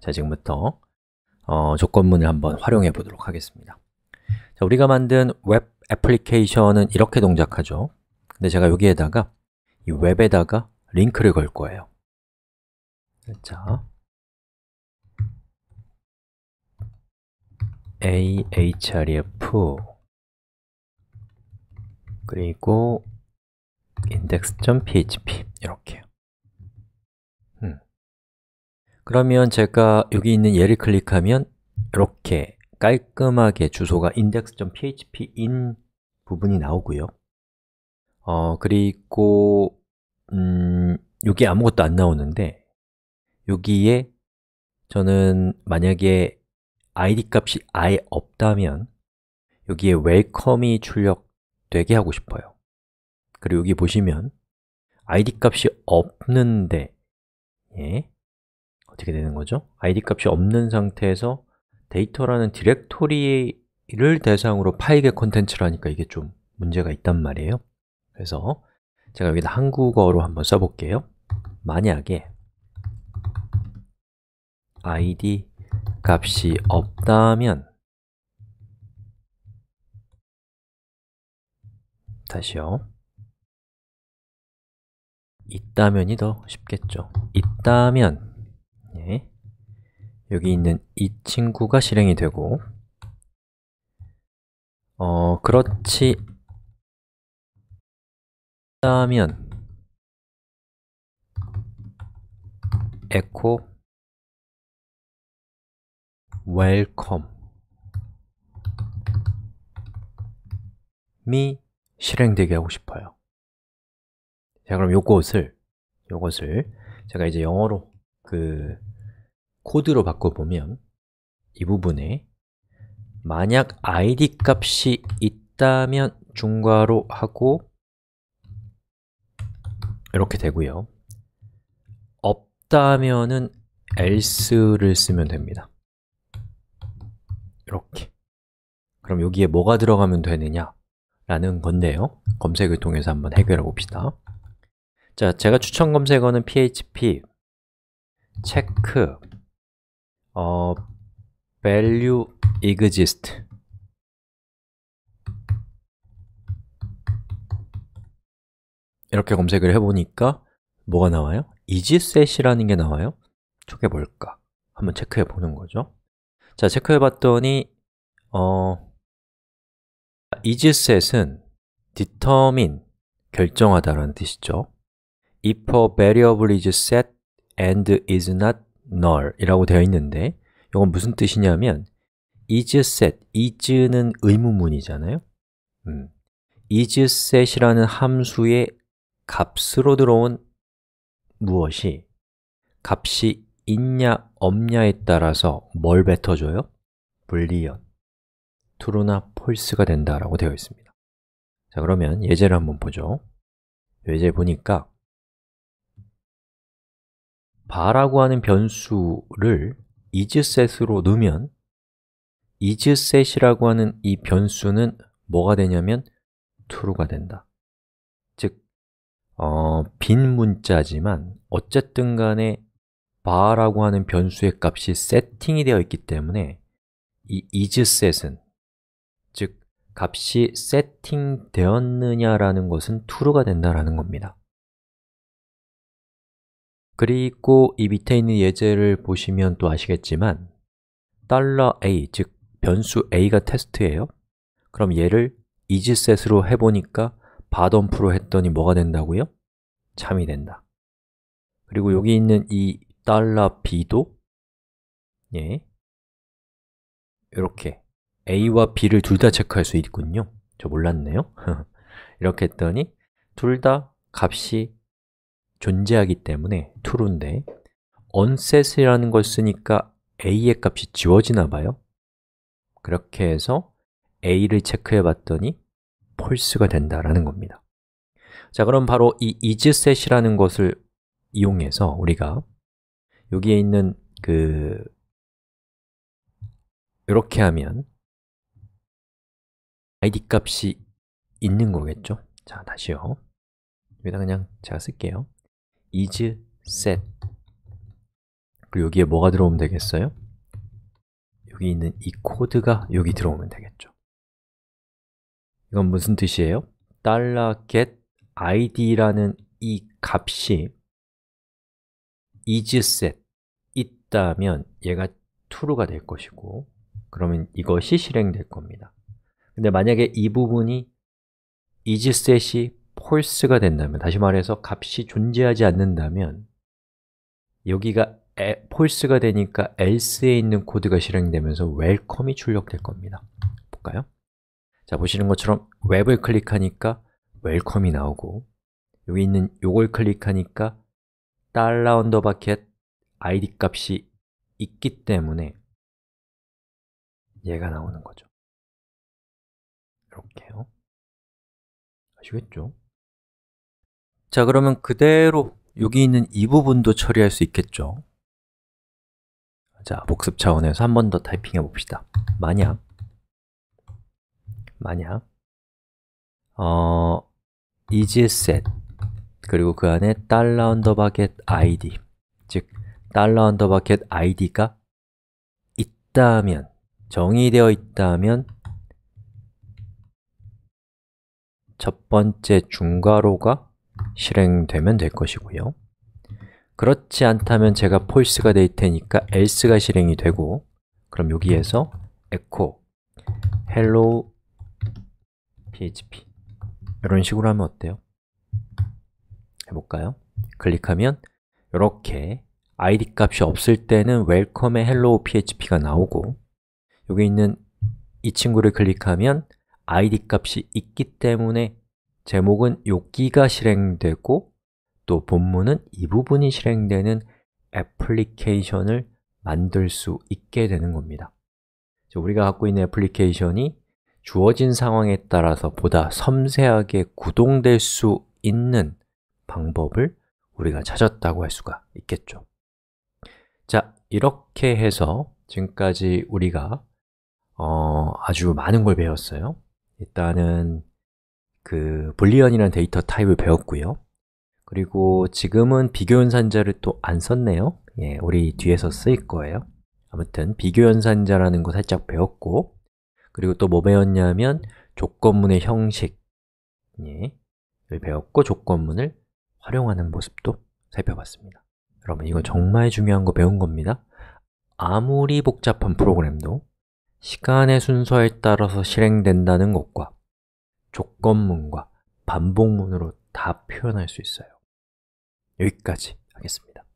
자, 지금부터 어, 조건문을 한번 활용해 보도록 하겠습니다 자, 우리가 만든 웹 애플리케이션은 이렇게 동작하죠 근데 제가 여기에다가 이 웹에다가 링크를 걸 거예요 자, ahref 그리고 index.php 이렇게 그러면 제가 여기 있는 예를 클릭하면 이렇게 깔끔하게 주소가 index.php인 부분이 나오고요 어, 그리고 음, 여기 아무것도 안 나오는데 여기에 저는 만약에 id 값이 아예 없다면 여기에 웰컴이 출력되게 하고 싶어요 그리고 여기 보시면 id 값이 없는데 예, 어떻게 되는 거죠? id 값이 없는 상태에서 데이터라는 디렉토리를 대상으로 파이의 콘텐츠라니까 이게 좀 문제가 있단 말이에요 그래서 제가 여기다 한국어로 한번 써볼게요 만약에 id 값이 없다면 다시요 있다면이 더 쉽겠죠 있다면 예. 여기 있는 이 친구가 실행이 되고 어, 그렇지 않다면 echo welcome 미 실행되게 하고 싶어요 자 그럼 요것을 요것을 제가 이제 영어로 그 코드로 바꿔보면 이 부분에 만약 id 값이 있다면 중괄호 하고 이렇게 되고요 없다면은 else를 쓰면 됩니다 이렇게 그럼 여기에 뭐가 들어가면 되느냐 라는 건데요 검색을 통해서 한번 해결해 봅시다 자, 제가 추천 검색어는 php 체크 어, value exist 이렇게 검색을 해보니까 뭐가 나와요? isset이라는 게 나와요? 저게 뭘까? 한번 체크해 보는 거죠 자, 체크해 봤더니 어, isset은 determine, 결정하다라는 뜻이죠 if a variable is set and is not null 이라고 되어 있는데 이건 무슨 뜻이냐면 is set, is는 의문문이잖아요 음. is set이라는 함수의 값으로 들어온 무엇이 값이 있냐 없냐에 따라서 뭘 뱉어줘요? 불리언, true나 false가 된다라고 되어 있습니다 자 그러면 예제를 한번 보죠 예제 보니까 바라고 하는 변수를 isSet으로 넣으면 isSet이라고 하는 이 변수는 뭐가 되냐면 true가 된다 즉, 어, 빈 문자지만 어쨌든 간에 바라고 하는 변수의 값이 세팅이 되어 있기 때문에 이 isSet은 즉, 값이 세팅되었느냐라는 것은 true가 된다라는 겁니다 그리고 이 밑에 있는 예제를 보시면 또 아시겠지만 $a, 즉 변수 a가 테스트예요 그럼 얘를 이지셋으로 해보니까 바덤프로 했더니 뭐가 된다고요? 참이 된다 그리고 여기 있는 이 $b도 예 이렇게 a와 b를 둘 다 체크할 수 있군요 저 몰랐네요 이렇게 했더니 둘 다 값이 존재하기 때문에 true인데 onset이라는 걸 쓰니까 a의 값이 지워지나 봐요 그렇게 해서 a를 체크해 봤더니 false가 된다라는 겁니다 자, 그럼 바로 이 isset이라는 것을 이용해서 우리가 여기에 있는 그 이렇게 하면 id 값이 있는 거겠죠? 자, 다시요 여기다 그냥 제가 쓸게요 is set 그리고 여기에 뭐가 들어오면 되겠어요? 여기 있는 이 코드가 여기 들어오면 되겠죠 이건 무슨 뜻이에요? $get id라는 이 값이 is set 있다면 얘가 true가 될 것이고 그러면 이것이 실행될 겁니다 근데 만약에 이 부분이 is set이 홀스가 된다면, 다시 말해서 값이 존재하지 않는다면 여기가 에, 폴스가 되니까 else에 있는 코드가 실행되면서 웰컴이 출력될 겁니다 볼까요? 자, 보시는 것처럼 웹을 클릭하니까 웰컴이 나오고 여기 있는 요걸 클릭하니까 달러 언더바 겟 id 값이 있기 때문에 얘가 나오는 거죠 이렇게요 아시겠죠? 자, 그러면 그대로 여기 있는 이 부분도 처리할 수 있겠죠 자, 복습 차원에서 한 번 더 타이핑해 봅시다 만약 만약 어, isSet 그리고 그 안에 달러 언더바 get id 즉, 달러 언더바 get id가 있다면 정의되어 있다면 첫 번째 중괄호가 실행되면 될 것이고요 그렇지 않다면 제가 false가 될 테니까 else가 실행이 되고 그럼 여기에서 echo hello php 이런 식으로 하면 어때요? 해볼까요? 클릭하면 이렇게 id 값이 없을 때는 welcome에 hello php가 나오고 여기 있는 이 친구를 클릭하면 id 값이 있기 때문에 제목은 욕기가 실행되고 또 본문은 이 부분이 실행되는 애플리케이션을 만들 수 있게 되는 겁니다 우리가 갖고 있는 애플리케이션이 주어진 상황에 따라서 보다 섬세하게 구동될 수 있는 방법을 우리가 찾았다고 할 수가 있겠죠 자, 이렇게 해서 지금까지 우리가 어, 아주 많은 걸 배웠어요 일단은 그 불리언이라는 데이터 타입을 배웠고요 그리고 지금은 비교연산자를 또 안 썼네요 예, 우리 뒤에서 쓰일 거예요 아무튼 비교연산자라는 거 살짝 배웠고 그리고 또 뭐 배웠냐면 조건문의 형식 을 예, 배웠고 조건문을 활용하는 모습도 살펴봤습니다 여러분 이거 정말 중요한 거 배운 겁니다 아무리 복잡한 프로그램도 시간의 순서에 따라서 실행된다는 것과 조건문과 반복문으로 다 표현할 수 있어요. 여기까지 하겠습니다.